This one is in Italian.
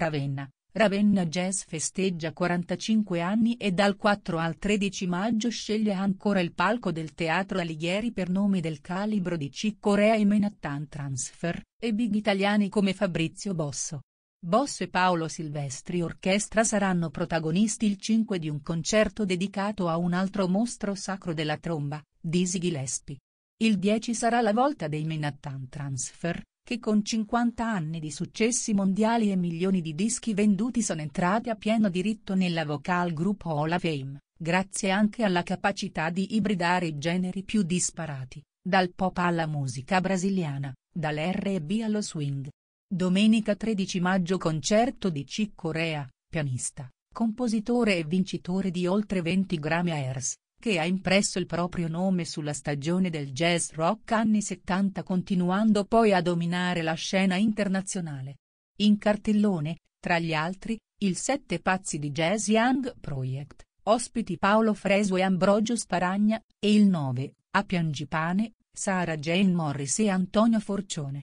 Ravenna, Ravenna Jazz festeggia 45 anni e dal 4 al 13 maggio sceglie ancora il palco del Teatro Alighieri per nomi del calibro di C. Corea e Manhattan Transfer, e big italiani come Fabrizio Bosso. Bosso e Paolo Silvestri Orchestra saranno protagonisti il 5 di un concerto dedicato a un altro mostro sacro della tromba, Dizzy Gillespie. Il 10 sarà la volta dei Manhattan Transfer, che con 50 anni di successi mondiali e milioni di dischi venduti sono entrati a pieno diritto nella vocal group Hall of Fame, grazie anche alla capacità di ibridare i generi più disparati, dal pop alla musica brasiliana, dall'R&B allo swing. Domenica 13 maggio concerto di Corea, pianista, compositore e vincitore di oltre 20 Grammy Airs, che ha impresso il proprio nome sulla stagione del jazz rock anni 70 continuando poi a dominare la scena internazionale. In cartellone, tra gli altri, il Sette Pazzi di Jazz Young Project, ospiti Paolo Fresu e Ambrogio Sparagna, e il 9, a Piangipane, Sara Jane Morris e Antonio Forcione.